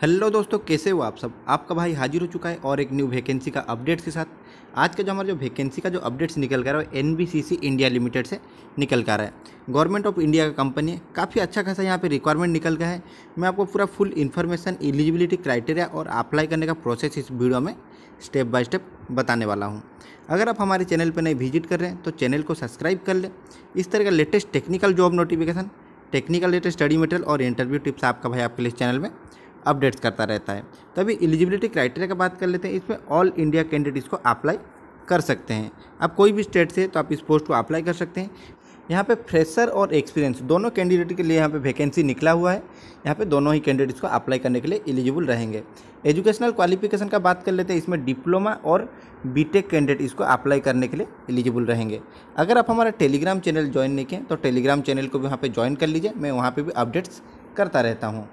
hello दोस्तों कैसे हो आप सब आपका भाई हाजिर हो चुका है और एक न्यू वैकेंसी का अपडेट्स के साथ आज का जो हमारा जो वैकेंसी का जो अपडेट्स निकल कर रहा है एन इंडिया लिमिटेड से निकल कर रहा है गवर्नमेंट ऑफ इंडिया का कंपनी है काफ़ी अच्छा खासा यहाँ पे रिक्वायरमेंट निकल गया है मैं आपको पूरा फुल इन्फॉर्मेशन एलिजिबिलिटी क्राइटेरिया और अप्लाई करने का प्रोसेस इस वीडियो में स्टेप बाय स्टेप बताने वाला हूँ अगर आप हमारे चैनल पर नहीं विजिट कर रहे हैं तो चैनल को सब्सक्राइब कर लें इस तरह का latest technical job notification technical latest study material और इंटरव्यू टिप्स आपका भाई आपके लिए चैनल में अपडेट्स करता रहता है तभी एलिजिबिलिटी क्राइटेरिया का बात कर लेते हैं इसमें ऑल इंडिया कैंडिडेट्स को अप्लाई कर सकते हैं आप कोई भी स्टेट से तो आप इस पोस्ट को अप्लाई कर सकते हैं यहाँ पे फ्रेशर और एक्सपीरियंस दोनों कैंडिडेट के लिए यहाँ पे वैकेंसी निकला हुआ है यहाँ पे दोनों ही कैंडिडेट्स को अप्लाई करने के लिए एलिजिबल रहेंगे एजुकेशनल क्वालिफिकेशन का बात कर लेते हैं इसमें डिप्लोमा और बीटेक कैंडिडेट इसको अप्लाई करने के लिए एलिजिबल रहेंगे अगर आप हमारा टेलीग्राम चैनल ज्वाइन नहीं किए तो टेलीग्राम चैनल को भी वहाँ पर ज्वाइन कर लीजिए मैं वहाँ पर भी अपडेट्स करता रहता हूँ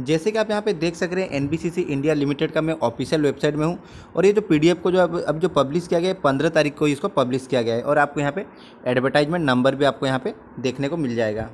जैसे कि आप यहाँ पे देख सक रहे हैं एन इंडिया लिमिटेड का मैं ऑफिशियल वेबसाइट में हूँ और ये जो पी को जो अब अब जो पब्लिश किया गया है पंद्रह तारीख को इसको पब्लिश किया गया है और आपको यहाँ पे एडवर्टाइजमेंट नंबर भी आपको यहाँ पे देखने को मिल जाएगा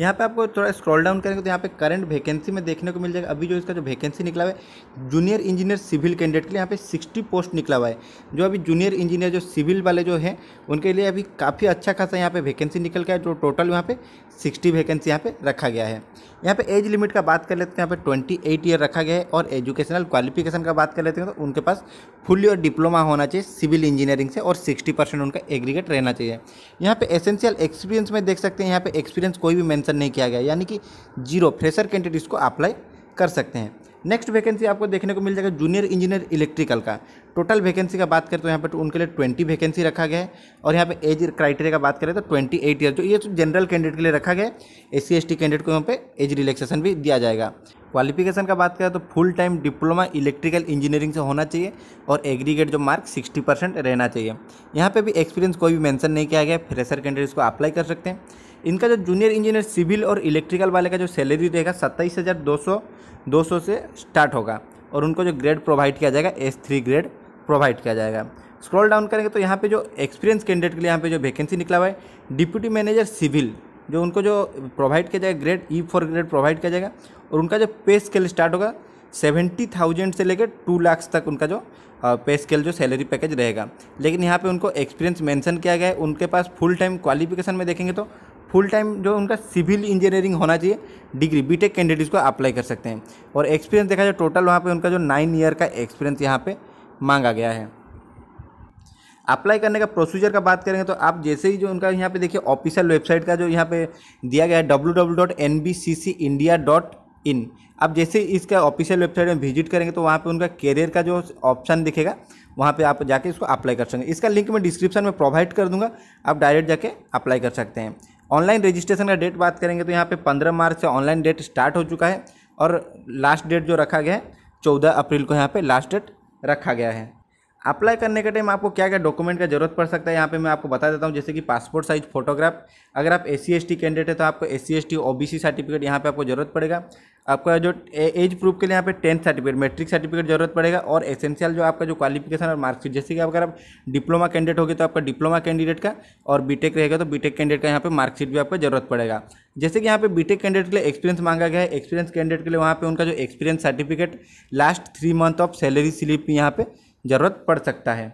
यहाँ पे आपको थोड़ा स्क्रॉल डाउन करेंगे तो यहाँ पे करंट वैकेंसी में देखने को मिल जाएगा अभी जो इसका जो वैकेंसी निकला हुआ है जूनियर इंजीनियर सिविल कैंडिडेट के लिए यहाँ पे 60 पोस्ट निकला हुआ है जो अभी जूनियर इंजीनियर जो सिविल वाले जो हैं उनके लिए अभी काफ़ी अच्छा खासा यहाँ पे वैकेंसी निकल गया है जो टोटल यहाँ पे सिक्सटी वैकेंसी यहाँ पर रखा गया है यहाँ पर एज लिमिट का बात कर लेते हैं यहाँ पर ट्वेंटी एट ईयर रखा गया है और एजुकेशनल क्वालिफिकेशन का बात कर लेते हैं तो उनके पास फुल और डिप्लोमा होना चाहिए सिविल इंजीनियरिंग से और सिक्सटी परसेंट उनका एग्रीगेट रहना चाहिए यहाँ पर एसेंशियल एक्सपीरियंस में देख सकते हैं यहाँ पर एक्सपीरियंस कोई भी मेंशन नहीं किया गया यानी कि जीरो फ्रेशर कैंडिडेट इसको अप्लाई कर सकते हैं नेक्स्ट वैकेंसी आपको देखने को मिल जाएगा जूनियर इंजीनियर इलेक्ट्रिकल का टोटल वैकेंसी का बात करें तो यहाँ पर तो उनके लिए ट्वेंटी वैकेंसी रखा गया है और यहाँ पे एज क्राइटेरिया का बात करें तो ट्वेंटी एट ईयर जो ये जनरल तो कैंडिडेट के लिए रखा गया है एस सी कैंडिडेट को यहाँ पे एज रिलैक्सेशन भी दिया जाएगा क्वालिफिकेशन का बात करें तो full time diploma electrical engineering से होना चाहिए और एग्रीगेट जो मार्क सिक्सटी परसेंट रहना चाहिए यहाँ पर भी एक्सपीरियंस कोई भी मैंसन नहीं किया गया फ्रेशर कैंडिडेट्स को अप्लाई कर सकते हैं इनका जो जूनियर इंजीनियर सिविल और इलेक्ट्रिकल वाले का जो सैलरी रहेगा सत्ताईस हज़ार दो सौ से स्टार्ट होगा और उनको जो ग्रेड प्रोवाइड किया जाएगा एस थ्री ग्रेड प्रोवाइड किया जाएगा स्क्रॉल डाउन करेंगे तो यहाँ पे जो एक्सपीरियंस कैंडिडेट के लिए यहाँ पे जो वैकेंसी निकला हुआ है डिप्यूटी मैनेजर सिविल जो उनको जो प्रोवाइड किया जाएगा grade E for grade provide किया जाएगा और उनका जो पे स्केल स्टार्ट होगा सेवेंटी थाउजेंड से लेकर टू लाख तक उनका जो पे स्केल जो सैलरी पैकेज रहेगा लेकिन यहाँ पे उनको एक्सपीरियंस मेंशन किया गया है उनके पास फुल टाइम क्वालिफिकेशन में देखेंगे तो फुल टाइम जो उनका सिविल इंजीनियरिंग होना चाहिए डिग्री बीटेक कैंडिडेट्स को अप्लाई कर सकते हैं और एक्सपीरियंस देखा जाए टोटल वहाँ पे उनका जो नाइन ईयर का एक्सपीरियंस यहाँ पे मांगा गया है अप्लाई करने का प्रोसीजर का बात करेंगे तो आप जैसे ही जो उनका यहाँ पे देखिए ऑफिशियल वेबसाइट का जो यहाँ पे दिया गया है W W dot N B C C India dot in आप जैसे ही इसका ऑफिशियल वेबसाइट में विजिट करेंगे तो वहाँ पे उनका कैरियर का जो ऑप्शन दिखेगा वहाँ पे आप जाके इसको अप्लाई कर सकेंगे इसका लिंक मैं डिस्क्रिप्शन में प्रोवाइड कर दूंगा आप डायरेक्ट जाके अप्लाई कर सकते हैं ऑनलाइन रजिस्ट्रेशन का डेट बात करेंगे तो यहाँ पे पंद्रह मार्च से ऑनलाइन डेट स्टार्ट हो चुका है और लास्ट डेट जो रखा गया है चौदह अप्रैल को यहाँ पर लास्ट डेट रखा गया है अप्लाई करने के टाइम आपको क्या क्या डॉक्यूमेंट का जरूरत पड़ सकता है यहाँ पे मैं आपको बता देता हूँ जैसे कि पासपोर्ट साइज फोटोग्राफ अगर आप एस सी कैंडिडेट है तो आपको एस सी सर्टिफिकेट यहाँ पे आपको जरूरत पड़ेगा आपका जो एज प्रूफ के लिए यहाँ पे टेंथ सर्टिफिकेट मैट्रिक सर्टिफिकेट जरूरत पड़ेगा और एसेंशियल जो आपका जो क्वालिफिकेशन और मार्कशीट जैसे कि अगर आप डिप्लोमा कैंडिडेट होगी तो आपका डिप्लोमा कैंडिडेट का और बीटेक रहेगा तो बीटेक कैंडिडेट का यहाँ पे मार्कशीट भी आपको जरूरत पड़ेगा जैसे कि यहाँ पे बीटेक कैंडिडेट के लिए एक्सपीरियंस मांगा गया है एक्सपीरियंस कैंडिडेट के लिए वहाँ पे उनका जो experience certificate last three month of salary slip यहाँ पर जरूरत पड़ सकता है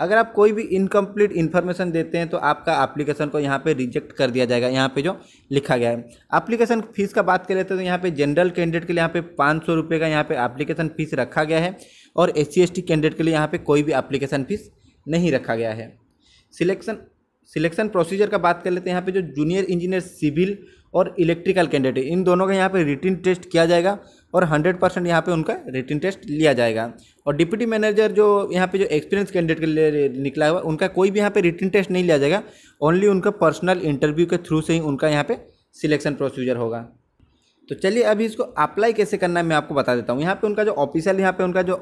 अगर आप कोई भी इनकम्प्लीट इन्फॉर्मेशन देते हैं तो आपका एप्लीकेशन को यहाँ पे रिजेक्ट कर दिया जाएगा यहाँ पे जो लिखा गया है एप्लीकेशन फ़ीस का बात कर लेते हैं तो यहाँ पे जनरल कैंडिडेट के लिए यहाँ पे पाँच सौ रुपये का यहाँ पे एप्लीकेशन फ़ीस रखा गया है और एस सी कैंडिडेट के लिए यहाँ पर कोई भी एप्लीकेशन फ़ीस नहीं रखा गया है सिलेक्शन सिलेक्शन प्रोसीजर का बात कर लेते हैं यहाँ पे जो जूनियर इंजीनियर सिविल और इलेक्ट्रिकल कैंडिडेट इन दोनों का यहाँ पे रिटिन टेस्ट किया जाएगा और 100 परसेंट यहाँ पर उनका रिटिन टेस्ट लिया जाएगा और डिप्टी मैनेजर जो यहाँ पे जो एक्सपीरियंस कैंडिडेट के लिए निकला हुआ उनका कोई भी यहाँ पे रिटिन टेस्ट नहीं लिया जाएगा ओनली उनका पर्सनल इंटरव्यू के थ्रू से ही उनका यहाँ पर सिलेक्शन प्रोसीजर होगा तो चलिए अभी इसको अप्लाई कैसे करना है मैं आपको बता देता हूँ यहाँ पे उनका जो ऑफिशियल यहाँ पे उनका जो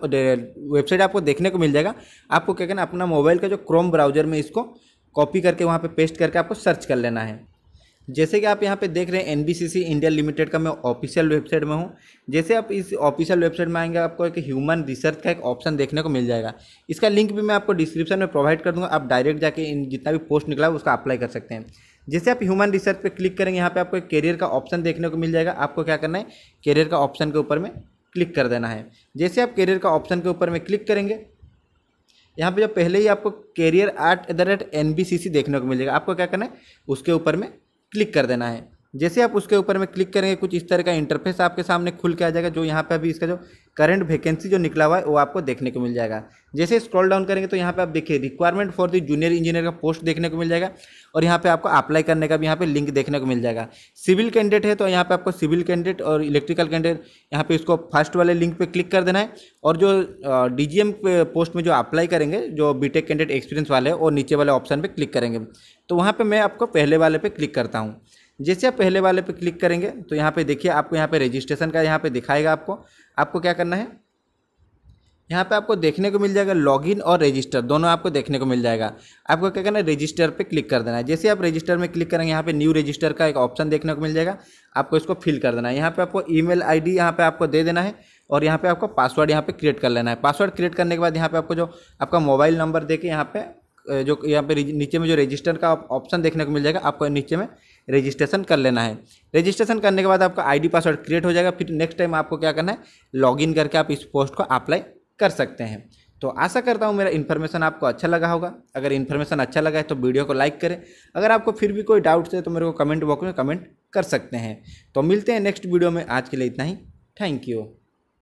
वेबसाइट आपको देखने को मिल जाएगा आपको क्या करना अपना मोबाइल का जो क्रोम ब्राउजर में इसको कॉपी करके वहाँ पे पेस्ट करके आपको सर्च कर लेना है जैसे कि आप यहाँ पे देख रहे हैं एन इंडिया लिमिटेड का मैं ऑफिशियल वेबसाइट में हूँ जैसे आप इस ऑफिशियल वेबसाइट में आएंगे आपको एक ह्यूमन रिसर्च का एक ऑप्शन देखने को मिल जाएगा इसका लिंक भी मैं आपको डिस्क्रिप्शन में प्रोवाइड कर दूँगा आप डायरेक्ट जाके इन जितना भी पोस्ट निकला है उसका अप्लाई कर सकते हैं जैसे आप ह्यूमन रिसर्च पर क्लिक करेंगे यहाँ पर आपको एक करियर का ऑप्शन देखने को मिल जाएगा आपको क्या करना है करियर का ऑप्शन के ऊपर में क्लिक कर देना है जैसे आप करियर का ऑप्शन के ऊपर में क्लिक करेंगे यहाँ पे जो पहले ही आपको career at the rate N देखने को मिलेगा आपको क्या करना है उसके ऊपर में क्लिक कर देना है जैसे आप उसके ऊपर में क्लिक करेंगे कुछ इस तरह का इंटरफेस आपके सामने खुल के आ जाएगा जो यहाँ पे अभी इसका जो करंट वैकेंसी जो निकला हुआ है वो आपको देखने को मिल जाएगा जैसे स्क्रॉल डाउन करेंगे तो यहाँ पे आप देखिए requirement for the junior engineer का पोस्ट देखने को मिल जाएगा और यहाँ पर आपको अप्लाई करने का भी यहाँ पर लिंक देखने को मिल जाएगा सिविल कैंडिडेट है तो यहाँ पर आपको सिविल कैंडिडेट और इलेक्ट्रिकल कैंडिडेट यहाँ पे इसको फर्स्ट वाले लिंक पर क्लिक कर देना है और जो डी जी पोस्ट में जो अप्लाई करेंगे जो टेक कैंडिडेट एक्सपीरियंस वाले और वो नीचे वाले ऑप्शन पर क्लिक करेंगे तो वहाँ पर मैं आपको पहले वाले पर क्लिक करता हूँ जैसे आप पहले वाले पे क्लिक करेंगे तो यहाँ पे देखिए आपको यहाँ पे रजिस्ट्रेशन का यहाँ पे दिखाएगा आपको आपको क्या करना है यहाँ पे आपको देखने को मिल जाएगा लॉगिन और रजिस्टर दोनों आपको देखने को मिल जाएगा आपको क्या करना है रजिस्टर पे क्लिक कर देना है जैसे आप रजिस्टर में क्लिक करेंगे यहाँ पे न्यू रजिस्टर का एक ऑप्शन देखने को मिल जाएगा आपको इसको फिल कर देना है यहाँ पे आपको ईमेल आईडी यहाँ पे आपको दे देना है और यहाँ पे आपको पासवर्ड यहाँ पे क्रिएट कर लेना है पासवर्ड क्रिएट करने के बाद यहाँ पे आपको जो आपका मोबाइल नंबर दे के यहाँ पे जो यहाँ पे नीचे में जो रजिस्टर का ऑप्शन देखने को मिल जाएगा आपको नीचे में रजिस्ट्रेशन कर लेना है रजिस्ट्रेशन करने के बाद आपका आईडी पासवर्ड क्रिएट हो जाएगा फिर नेक्स्ट टाइम आपको क्या करना है लॉगिन करके आप इस पोस्ट को अप्लाई कर सकते हैं तो आशा करता हूँ मेरा इन्फॉर्मेशन आपको अच्छा लगा होगा अगर इन्फॉर्मेशन अच्छा लगा है तो वीडियो को लाइक करें अगर आपको फिर भी कोई डाउट्स है तो मेरे को कमेंट बॉक्स में कमेंट कर सकते हैं तो मिलते हैं नेक्स्ट वीडियो में आज के लिए इतना ही थैंक यू